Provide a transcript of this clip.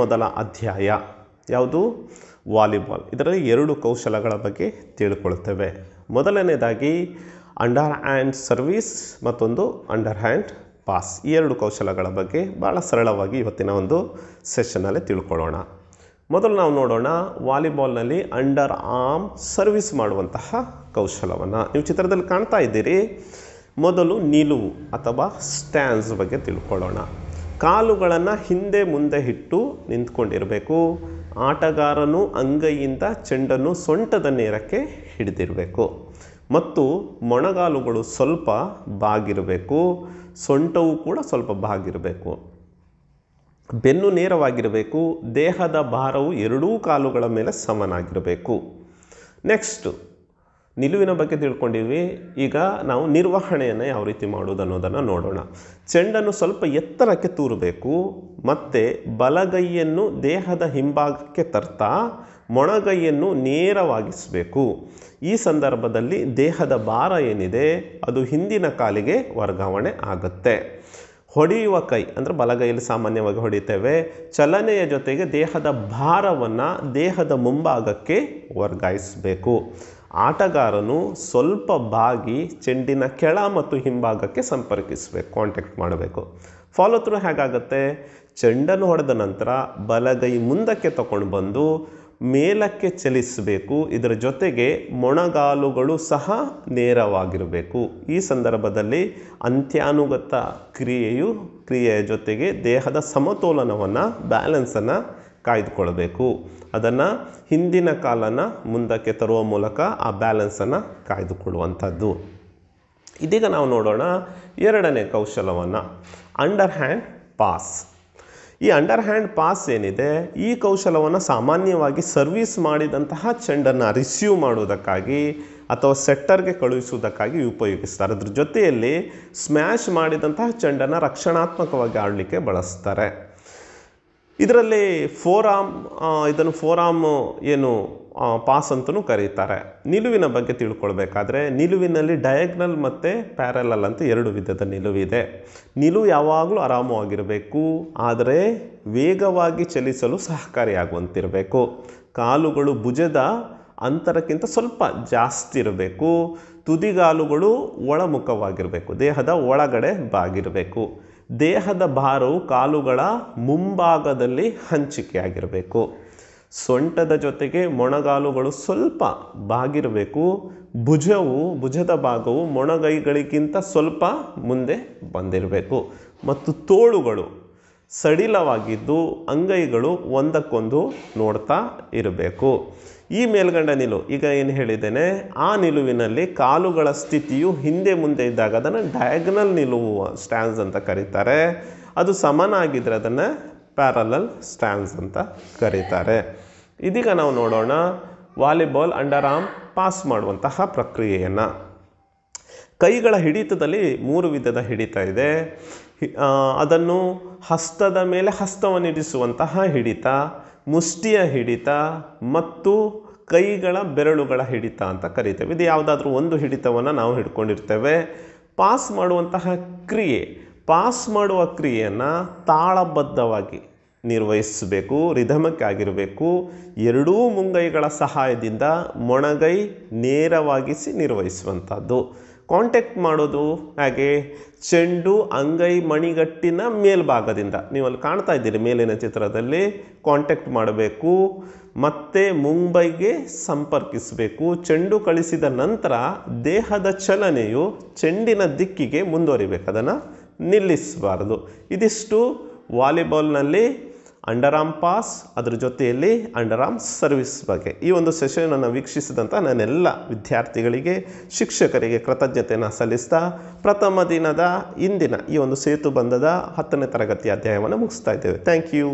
ಮೊದಲ ಅಧ್ಯಾಯ ಯಾವುದು ವಾಲಿಬಾಲ್ ಇದರಲ್ಲಿ ಎರಡು ಕೌಶಲಗಳ ಬಗ್ಗೆ ತಿಳ್ಕೊಳ್ತೇವೆ ಮೊದಲನೇದಾಗಿ ಅಂಡರ್ ಹ್ಯಾಂಡ್ ಸರ್ವೀಸ್ ಮತ್ತೊಂದು ಅಂಡರ್ ಹ್ಯಾಂಡ್ ಪಾಸ್ ಈ ಎರಡು ಕೌಶಲಗಳ ಬಗ್ಗೆ ಭಾಳ ಸರಳವಾಗಿ ಇವತ್ತಿನ ಒಂದು ಸೆಷನಲ್ಲಿ ತಿಳ್ಕೊಳ್ಳೋಣ ಮೊದಲು ನಾವು ನೋಡೋಣ ವಾಲಿಬಾಲ್ನಲ್ಲಿ ಅಂಡರ್ ಆರ್ಮ್ ಸರ್ವಿಸ್ ಮಾಡುವಂತಹ ಕೌಶಲವನ್ನು ನೀವು ಚಿತ್ರದಲ್ಲಿ ಕಾಣ್ತಾ ಇದ್ದೀರಿ ಮೊದಲು ನಿಲುವು ಅಥವಾ ಸ್ಟ್ಯಾಂಡ್ಸ್ ಬಗ್ಗೆ ತಿಳ್ಕೊಳ್ಳೋಣ ಕಾಲುಗಳನ್ನು ಹಿಂದೆ ಮುಂದೆ ಇಟ್ಟು ನಿಂತ್ಕೊಂಡಿರಬೇಕು ಆಟಗಾರನು ಅಂಗೈಯಿಂದ ಚೆಂಡನ್ನು ಸೊಂಟದ ನೇರಕ್ಕೆ ಹಿಡಿದಿರಬೇಕು ಮತ್ತು ಮೊಣಗಾಲುಗಳು ಸ್ವಲ್ಪ ಬಾಗಿರಬೇಕು ಸೊಂಟವು ಕೂಡ ಸ್ವಲ್ಪ ಬಾಗಿರಬೇಕು ಬೆನ್ನು ನೇರವಾಗಿರಬೇಕು ದೇಹದ ಭಾರವು ಎರಡೂ ಕಾಲುಗಳ ಮೇಲೆ ಸಮನಾಗಿರಬೇಕು ನೆಕ್ಸ್ಟು ನಿಲುವಿನ ಬಗ್ಗೆ ತಿಳ್ಕೊಂಡಿವಿ ಈಗ ನಾವು ನಿರ್ವಹಣೆಯನ್ನು ಯಾವ ರೀತಿ ಮಾಡೋದು ಅನ್ನೋದನ್ನು ನೋಡೋಣ ಚೆಂಡನ್ನು ಸ್ವಲ್ಪ ಎತ್ತರಕ್ಕೆ ತೂರಬೇಕು ಮತ್ತು ಬಲಗೈಯನ್ನು ದೇಹದ ಹಿಂಭಾಗಕ್ಕೆ ತರ್ತಾ ಮೊಣಗೈಯನ್ನು ನೇರವಾಗಿಸಬೇಕು ಈ ಸಂದರ್ಭದಲ್ಲಿ ದೇಹದ ಭಾರ ಏನಿದೆ ಅದು ಹಿಂದಿನ ಕಾಲಿಗೆ ವರ್ಗಾವಣೆ ಆಗುತ್ತೆ ಹೊಡೆಯುವ ಕೈ ಅಂದರೆ ಬಲಗೈಯಲ್ಲಿ ಸಾಮಾನ್ಯವಾಗಿ ಹೊಡಿತೇವೆ ಚಲನೆಯ ಜೊತೆಗೆ ದೇಹದ ಭಾರವನ್ನು ದೇಹದ ಮುಂಭಾಗಕ್ಕೆ ವರ್ಗಾಯಿಸಬೇಕು ಆಟಗಾರನು ಸ್ವಲ್ಪ ಬಾಗಿ ಚೆಂಡಿನ ಕೆಳ ಮತ್ತು ಹಿಂಭಾಗಕ್ಕೆ ಸಂಪರ್ಕಿಸಬೇಕು ಕಾಂಟ್ಯಾಕ್ಟ್ ಮಾಡಬೇಕು ಫಾಲೋ ಥ್ರೂ ಹೇಗಾಗುತ್ತೆ ಚೆಂಡನ್ನು ಹೊಡೆದ ನಂತರ ಬಲಗೈ ಮುಂದಕ್ಕೆ ತಗೊಂಡು ಬಂದು ಮೇಲಕ್ಕೆ ಚಲಿಸಬೇಕು ಇದರ ಜೊತೆಗೆ ಮೊಣಗಾಲುಗಳು ಸಹ ನೇರವಾಗಿರಬೇಕು ಈ ಸಂದರ್ಭದಲ್ಲಿ ಅಂತ್ಯಾನುಗತ ಕ್ರಿಯೆಯು ಕ್ರಿಯೆಯ ಜೊತೆಗೆ ದೇಹದ ಸಮತೋಲನವನ್ನು ಬ್ಯಾಲೆನ್ಸನ್ನು ಕಾಯ್ದುಕೊಳ್ಬೇಕು ಅದನ್ನು ಹಿಂದಿನ ಕಾಲನ ಮುಂದಕ್ಕೆ ತರುವ ಮೂಲಕ ಆ ಬ್ಯಾಲೆನ್ಸನ್ನು ಕಾಯ್ದುಕೊಳ್ಳುವಂಥದ್ದು ಇದೀಗ ನಾವು ನೋಡೋಣ ಎರಡನೇ ಕೌಶಲವನ್ನು ಅಂಡರ್ ಹ್ಯಾಂಡ್ ಪಾಸ್ ಈ ಅಂಡರ್ ಹ್ಯಾಂಡ್ ಪಾಸ್ ಏನಿದೆ ಈ ಕೌಶಲವನ್ನು ಸಾಮಾನ್ಯವಾಗಿ ಸರ್ವಿಸ್ ಮಾಡಿದಂತಹ ಚೆಂಡನ್ನು ರಿಸೀವ್ ಮಾಡುವುದಕ್ಕಾಗಿ ಅಥವಾ ಸೆಟ್ಟರ್ಗೆ ಕಳುಹಿಸುವುದಕ್ಕಾಗಿ ಉಪಯೋಗಿಸ್ತಾರೆ ಅದ್ರ ಜೊತೆಯಲ್ಲಿ ಸ್ಮ್ಯಾಶ್ ಮಾಡಿದಂತಹ ಚೆಂಡನ್ನು ರಕ್ಷಣಾತ್ಮಕವಾಗಿ ಆಡಲಿಕ್ಕೆ ಬಳಸ್ತಾರೆ ಇದರಲ್ಲಿ ಫೋರಾಮ್ ಇದನ್ನು ಫೋರಾಮ್ ಏನು ಪಾಸ್ ಅಂತಲೂ ಕರೀತಾರೆ ನಿಲುವಿನ ಬಗ್ಗೆ ತಿಳ್ಕೊಳ್ಬೇಕಾದ್ರೆ ನಿಲುವಿನಲ್ಲಿ ಡಯಗ್ನಲ್ ಮತ್ತು ಪ್ಯಾರಲಲ್ ಅಂತ ಎರಡು ವಿಧದ ನಿಲುವಿದೆ ನಿಲುವು ಯಾವಾಗಲೂ ಆರಾಮವಾಗಿರಬೇಕು ಆದರೆ ವೇಗವಾಗಿ ಚಲಿಸಲು ಸಹಕಾರಿಯಾಗುವಂತಿರಬೇಕು ಕಾಲುಗಳು ಭುಜದ ಅಂತರಕ್ಕಿಂತ ಸ್ವಲ್ಪ ಜಾಸ್ತಿ ಇರಬೇಕು ತುದಿಗಾಲುಗಳು ಒಳಮುಖವಾಗಿರಬೇಕು ದೇಹದ ಒಳಗಡೆ ಬಾಗಿರಬೇಕು ದೇಹದ ಭಾರವು ಕಾಲುಗಳ ಮುಂಭಾಗದಲ್ಲಿ ಹಂಚಿಕೆಯಾಗಿರಬೇಕು ಸೊಂಟದ ಜೊತೆಗೆ ಮೊಣಗಾಲುಗಳು ಸ್ವಲ್ಪ ಬಾಗಿರಬೇಕು ಭುಜವು ಭುಜದ ಭಾಗವು ಮೊಣಗೈಗಳಿಗಿಂತ ಸ್ವಲ್ಪ ಮುಂದೆ ಬಂದಿರಬೇಕು ಮತ್ತು ತೋಳುಗಳು ಸಡಿಲವಾಗಿದ್ದು ಅಂಗೈಗಳು ಒಂದಕ್ಕೊಂದು ನೋಡ್ತಾ ಇರಬೇಕು ಈ ಮೇಲ್ಗಂಡ ನಿಲುವು ಈಗ ಏನು ಹೇಳಿದ್ದೇನೆ ಆ ನಿಲುವಿನಲ್ಲಿ ಕಾಲುಗಳ ಸ್ಥಿತಿಯು ಹಿಂದೆ ಮುಂದೆ ಇದ್ದಾಗ ಅದನ್ನು ಡಯಾಗ್ನಲ್ ನಿಲುವು ಸ್ಟ್ಯಾನ್ಸ್ ಅಂತ ಕರೀತಾರೆ ಅದು ಸಮನಾಗಿದ್ದರೆ ಅದನ್ನು ಪ್ಯಾರಲಲ್ ಸ್ಟ್ಯಾನ್ಸ್ ಅಂತ ಕರೀತಾರೆ ಇದೀಗ ನಾವು ನೋಡೋಣ ವಾಲಿಬಾಲ್ ಅಂಡರ್ ಆರ್ಮ್ ಪಾಸ್ ಮಾಡುವಂತಹ ಪ್ರಕ್ರಿಯೆಯನ್ನು ಕೈಗಳ ಹಿಡಿತದಲ್ಲಿ ಮೂರು ವಿಧದ ಹಿಡಿತ ಇದೆ ಅದನ್ನು ಹಸ್ತದ ಮೇಲೆ ಹಸ್ತವನ್ನಿರಿಸುವಂತಹ ಹಿಡಿತ ಮುಷ್ಟಿಯ ಹಿಡಿತ ಮತ್ತು ಕೈಗಳ ಬೆರಳುಗಳ ಹಿಡಿತ ಅಂತ ಕರಿತೇವೆ ಇದು ಯಾವುದಾದ್ರೂ ಒಂದು ಹಿಡಿತವನ್ನು ನಾವು ಹಿಡ್ಕೊಂಡಿರ್ತೇವೆ ಪಾಸ್ ಮಾಡುವಂತಹ ಕ್ರಿಯೆ ಪಾಸ್ ಮಾಡುವ ಕ್ರಿಯೆಯನ್ನು ತಾಳಬದ್ಧವಾಗಿ ನಿರ್ವಹಿಸಬೇಕು ಆಗಿರಬೇಕು ಎರಡೂ ಮುಂಗೈಗಳ ಸಹಾಯದಿಂದ ಮೊಣಗೈ ನೇರವಾಗಿಸಿ ನಿರ್ವಹಿಸುವಂಥದ್ದು ಕಾಂಟ್ಯಾಕ್ಟ್ ಮಾಡೋದು ಹಾಗೆ ಚೆಂಡು ಅಂಗೈ ಮಣಿಗಟ್ಟಿನ ಮೇಲ್ಭಾಗದಿಂದ ನೀವು ಅಲ್ಲಿ ಕಾಣ್ತಾ ಇದ್ದೀರಿ ಮೇಲಿನ ಚಿತ್ರದಲ್ಲಿ ಕಾಂಟ್ಯಾಕ್ಟ್ ಮಾಡಬೇಕು ಮತ್ತೆ ಮುಂಬೈಗೆ ಸಂಪರ್ಕಿಸಬೇಕು ಚೆಂಡು ಕಳಿಸಿದ ನಂತರ ದೇಹದ ಚಲನೆಯು ಚೆಂಡಿನ ದಿಕ್ಕಿಗೆ ಮುಂದುವರಿಬೇಕು ಅದನ್ನು ನಿಲ್ಲಿಸಬಾರದು ಇದಿಷ್ಟು ವಾಲಿಬಾಲ್ನಲ್ಲಿ ಅಂಡರ್ ಆಮ್ ಪಾಸ್ ಅದರ ಜೊತೆಯಲ್ಲಿ ಅಂಡರ್ ಆಮ್ ಸರ್ವಿಸ್ ಬಗ್ಗೆ ಈ ಒಂದು ಸೆಷನನ್ನು ವೀಕ್ಷಿಸಿದಂಥ ನಾನೆಲ್ಲ ವಿದ್ಯಾರ್ಥಿಗಳಿಗೆ ಶಿಕ್ಷಕರಿಗೆ ಕೃತಜ್ಞತೆಯನ್ನು ಸಲ್ಲಿಸ್ತಾ ಪ್ರಥಮ ದಿನದ ಇಂದಿನ ಈ ಒಂದು ಸೇತು ಬಂಧದ ಹತ್ತನೇ ತರಗತಿ ಅಧ್ಯಾಯವನ್ನು ಮುಗಿಸ್ತಾ ಇದ್ದೇವೆ ಥ್ಯಾಂಕ್ ಯು